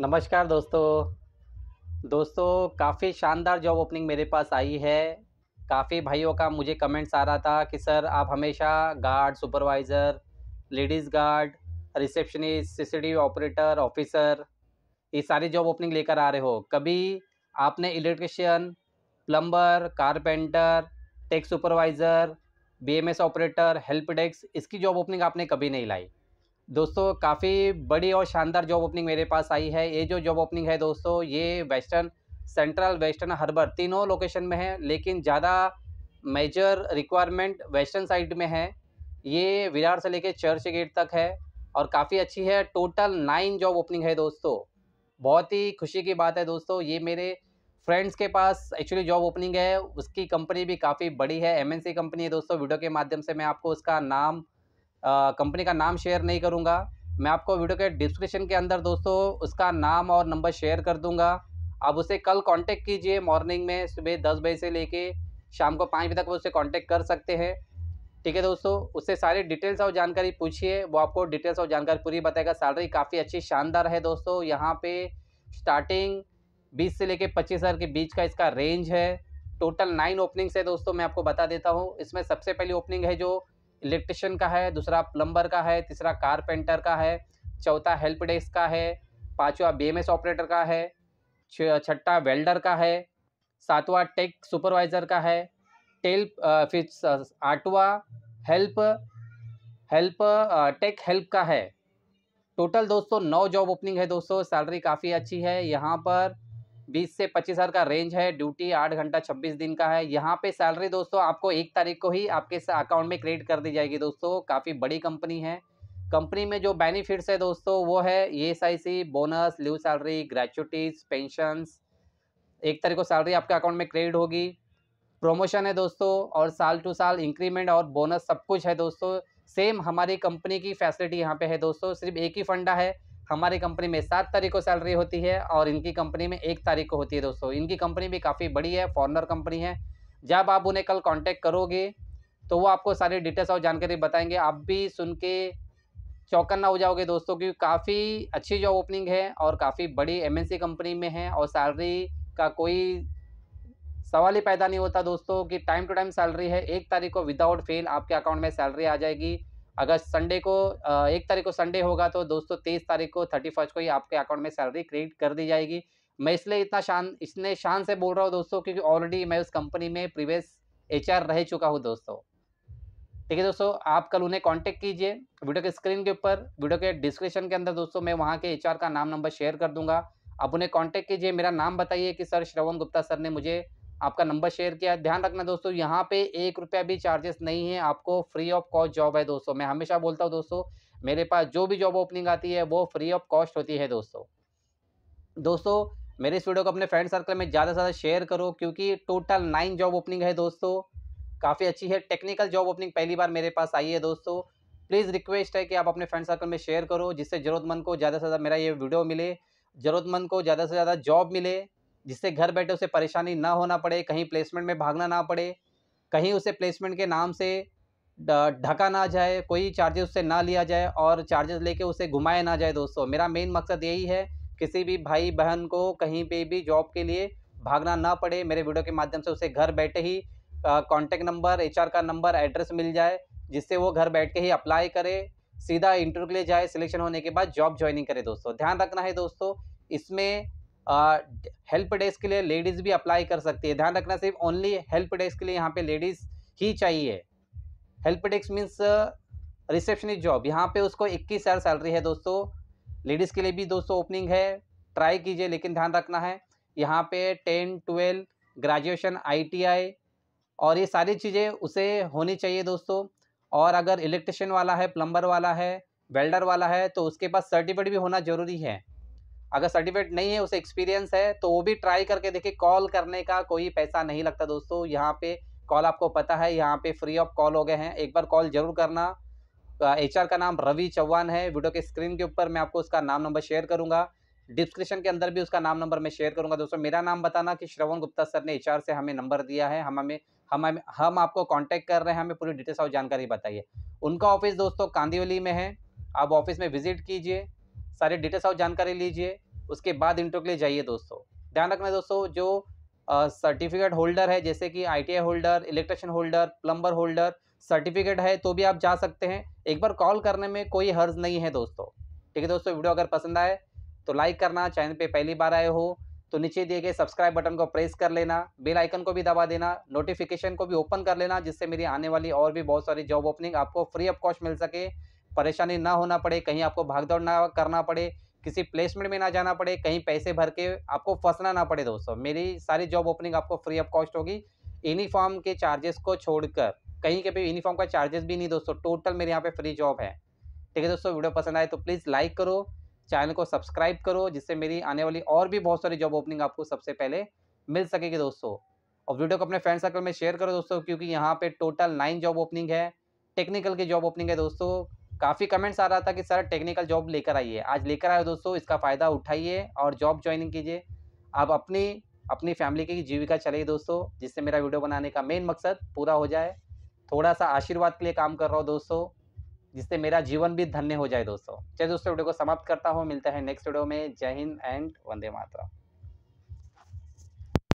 नमस्कार दोस्तों दोस्तों काफ़ी शानदार जॉब ओपनिंग मेरे पास आई है काफ़ी भाइयों का मुझे कमेंट्स आ रहा था कि सर आप हमेशा guard supervisor ladies guard receptionist C operator officer ये सारी जॉब ओपनिंग लेकर आ रहे हो कभी आपने electrician plumber carpenter tech supervisor BMS operator help desk इसकी जॉब ओपनिंग आपने कभी नहीं लाई दोस्तों काफ़ी बड़ी और शानदार जॉब ओपनिंग मेरे पास आई है ये जो जॉब ओपनिंग है दोस्तों ये वेस्टर्न सेंट्रल वेस्टर्न हर्बर तीनों लोकेशन में है लेकिन ज़्यादा मेजर रिक्वायरमेंट वेस्टर्न साइड में है ये विरार से लेके चर्च गेट तक है और काफ़ी अच्छी है टोटल नाइन जॉब ओपनिंग है दोस्तों बहुत ही खुशी की बात है दोस्तों ये मेरे फ्रेंड्स के पास एक्चुअली जॉब ओपनिंग है उसकी कंपनी भी काफ़ी बड़ी है एमएनसी कंपनी है दोस्तों वीडियो के माध्यम से मैं आपको उसका नाम कंपनी का नाम शेयर नहीं करूँगा मैं आपको वीडियो के डिस्क्रिप्शन के अंदर दोस्तों उसका नाम और नंबर शेयर कर दूँगा आप उसे कल कांटेक्ट कीजिए मॉर्निंग में सुबह दस बजे से लेके शाम को पाँच बजे तक उसे कांटेक्ट कर सकते हैं ठीक है दोस्तों उससे सारी डिटेल्स और जानकारी पूछिए वो आपको डिटेल्स और जानकारी पूरी बताएगा सैलरी काफ़ी अच्छी शानदार है दोस्तों यहाँ पे स्टार्टिंग 20 से लेके पच्चीस हज़ार के बीच का इसका रेंज है टोटल नाइन ओपनिंग्स है दोस्तों मैं आपको बता देता हूँ इसमें सबसे पहली ओपनिंग है जो इलेक्ट्रिशियन का है दूसरा प्लम्बर का है तीसरा कारपेंटर का है चौथा हेल्प डेस्क का है पाँचवा बी ऑपरेटर का है छठा वेल्डर का है सातवा टेक सुपरवाइज़र का है टेल फिर आठवा हेल्प हेल्प टेक हेल्प का है टोटल दोस्तों नौ जॉब ओपनिंग है दोस्तों सैलरी काफ़ी अच्छी है यहाँ पर बीस से पच्चीस हज़ार का रेंज है ड्यूटी आठ घंटा छब्बीस दिन का है यहाँ पे सैलरी दोस्तों आपको एक तारीख को ही आपके अकाउंट में क्रेडिट कर दी जाएगी दोस्तों काफ़ी बड़ी कंपनी है कंपनी में जो बेनिफिट्स है दोस्तों वो है E e bonus leave salary gratuities pension एक तारीख को सैलरी आपके अकाउंट में क्रेडिट होगी प्रोमोशन है दोस्तों और साल टू साल इंक्रीमेंट और बोनस सब कुछ है दोस्तों सेम हमारी कंपनी की फैसिलिटी यहाँ पे है दोस्तों सिर्फ एक ही फंडा है हमारी कंपनी में सात तारीख को सैलरी होती है और इनकी कंपनी में एक तारीख को होती है दोस्तों इनकी कंपनी भी काफ़ी बड़ी है फॉरनर कंपनी है जब आप उन्हें कल कॉन्टैक्ट करोगे तो वो आपको सारी डिटेल्स और जानकारी बताएंगे आप भी सुन के चौकन ना हो जाओगे दोस्तों क्योंकि काफ़ी अच्छी जॉब ओपनिंग है और काफ़ी बड़ी एम कंपनी में है और सैलरी का कोई सवाल ही पैदा नहीं होता दोस्तों कि टाइम टू टाइम सैलरी है एक तारीख को विदाउट फेल आपके अकाउंट में सैलरी आ जाएगी अगर संडे को एक तारीख को संडे होगा तो दोस्तों तेईस तारीख को थर्टी फर्स्ट को ही आपके अकाउंट में सैलरी क्रेडिट कर दी जाएगी मैं इसलिए इतना शान इसने शान से बोल रहा हूँ दोस्तों क्योंकि ऑलरेडी मैं उस कंपनी में प्रीवियस एच रह चुका हूँ दोस्तों ठीक है दोस्तों आप कल उन्हें कांटेक्ट कीजिए वीडियो के स्क्रीन के ऊपर वीडियो के डिस्क्रिप्शन के अंदर दोस्तों मैं वहाँ के एचआर का नाम नंबर शेयर कर दूंगा आप उन्हें कॉन्टेक्ट कीजिए मेरा नाम बताइए कि सर श्रवण गुप्ता सर ने मुझे आपका नंबर शेयर किया ध्यान रखना दोस्तों यहाँ पे एक रुपया भी चार्जेस नहीं है आपको फ्री ऑफ कॉस्ट जॉब है दोस्तों मैं हमेशा बोलता हूँ दोस्तों मेरे पास जो भी जॉब ओपनिंग आती है वो फ्री ऑफ कॉस्ट होती है दोस्तों दोस्तों मेरे इस वीडियो को अपने फ्रेंड सर्कल में ज़्यादा से ज़्यादा शेयर करो क्योंकि टोटल नाइन जॉब ओपनिंग है दोस्तों काफ़ी अच्छी है टेक्निकल जॉब ओपनिंग पहली बार मेरे पास आई है दोस्तों प्लीज़ रिक्वेस्ट है कि आप अपने फ्रेंड सर्कल में शेयर करो जिससे ज़रूरतमंद को ज़्यादा से ज़्यादा मेरा ये वीडियो मिले ज़रूरतमंद को ज़्यादा से ज़्यादा जॉब मिले जिससे घर बैठे उसे परेशानी ना होना पड़े कहीं प्लेसमेंट में भागना ना पड़े कहीं उसे प्लेसमेंट के नाम से ढका ना जाए कोई चार्जेस उससे ना लिया जाए और चार्जेस लेके उसे घुमाया ना जाए दोस्तों मेरा मेन मकसद यही है किसी भी भाई बहन को कहीं पे भी जॉब के लिए भागना ना पड़े मेरे वीडियो के माध्यम से उसे घर बैठे ही कॉन्टैक्ट नंबर एच का नंबर एड्रेस मिल जाए जिससे वो घर बैठ के ही अप्लाई करे सीधा इंटरव्यू के लिए जाए सिलेक्शन होने के बाद जॉब ज्वाइनिंग करे दोस्तों ध्यान रखना है दोस्तों इसमें हेल्प डेस्क के लिए लेडीज़ भी अप्लाई कर सकती है ध्यान रखना सिर्फ ओनली हेल्प डेस्क के लिए यहाँ पे लेडीज़ ही चाहिए help desk means receptionist job यहाँ पे उसको इक्कीस हज़ार सैलरी है दोस्तों लेडीज़ के लिए भी दोस्तों ओपनिंग है ट्राई कीजिए लेकिन ध्यान रखना है यहाँ पे टेन ट्वेल्व ग्रेजुएशन आईटीआई और ये सारी चीज़ें उसे होनी चाहिए दोस्तों और अगर इलेक्ट्रिशियन वाला है प्लम्बर वाला है वेल्डर वाला है तो उसके पास सर्टिफिकेट भी होना ज़रूरी है अगर सर्टिफिकेट नहीं है उसे एक्सपीरियंस है तो वो भी ट्राई करके देखिए कॉल करने का कोई पैसा नहीं लगता दोस्तों यहाँ पे कॉल आपको पता है यहाँ पे फ्री ऑफ कॉल हो गए हैं एक बार कॉल जरूर करना एच का नाम रवि चौहान है वीडियो के स्क्रीन के ऊपर मैं आपको उसका नाम नंबर शेयर करूँगा डिस्क्रिप्शन के अंदर भी उसका नाम नंबर मैं शेयर करूँगा दोस्तों मेरा नाम बताना कि श्रवण गुप्ता सर ने एच से हमें नंबर दिया है हम हमें हम हमें हम आपको कांटेक्ट कर रहे हैं हमें पूरी डिटेल्स और जानकारी बताइए उनका ऑफिस दोस्तों कांदीवली में है आप ऑफिस में विजिट कीजिए सारे डिटेल्स और जानकारी लीजिए उसके बाद इंटरव्यू के लिए जाइए दोस्तों ध्यान रखना दोस्तों जो सर्टिफिकेट होल्डर है जैसे कि I holder electrician holder plumber holder certificate है तो भी आप जा सकते हैं एक बार कॉल करने में कोई हर्ज नहीं है दोस्तों ठीक है दोस्तों वीडियो अगर पसंद आए तो लाइक करना चैनल पे पहली बार आए हो तो नीचे दिए गए सब्सक्राइब बटन को प्रेस कर लेना बेल आइकन को भी दबा देना नोटिफिकेशन को भी ओपन कर लेना जिससे मेरी आने वाली और भी बहुत सारी जॉब ओपनिंग आपको फ्री ऑफ कॉस्ट मिल सके परेशानी ना होना पड़े कहीं आपको भागदौड़ ना करना पड़े किसी प्लेसमेंट में ना जाना पड़े कहीं पैसे भर के आपको फंसना ना पड़े दोस्तों मेरी सारी जॉब ओपनिंग आपको फ्री ऑफ कॉस्ट होगी यूनिफॉर्म के चार्जेस को छोड़कर कहीं के भी यूनिफॉर्म का चार्जेस भी नहीं दोस्तों टोटल मेरे यहाँ पे फ्री जॉब है ठीक है दोस्तों वीडियो पसंद आए तो प्लीज़ लाइक करो चैनल को सब्सक्राइब करो जिससे मेरी आने वाली और भी बहुत सारी जॉब ओपनिंग आपको सबसे पहले मिल सकेगी दोस्तों और वीडियो को अपने फ्रेंड सर्कल में शेयर करो दोस्तों क्योंकि यहाँ पे टोटल नाइन जॉब ओपनिंग है टेक्निकल की जॉब ओपनिंग है दोस्तों काफ़ी कमेंट्स आ रहा था कि सर टेक्निकल जॉब लेकर आइए आज लेकर आए दोस्तों इसका फ़ायदा उठाइए और जॉब ज्वाइनिंग कीजिए आप अपनी अपनी फैमिली की जीविका चलाइए दोस्तों जिससे मेरा वीडियो बनाने का मेन मकसद पूरा हो जाए थोड़ा सा आशीर्वाद के लिए काम कर रहा हूँ दोस्तों जिससे मेरा जीवन भी धन्य हो जाए दोस्तों चलिए दोस्तों वीडियो को समाप्त करता हूँ मिलता है नेक्स्ट वीडियो में जय हिंद एंड वंदे मातरम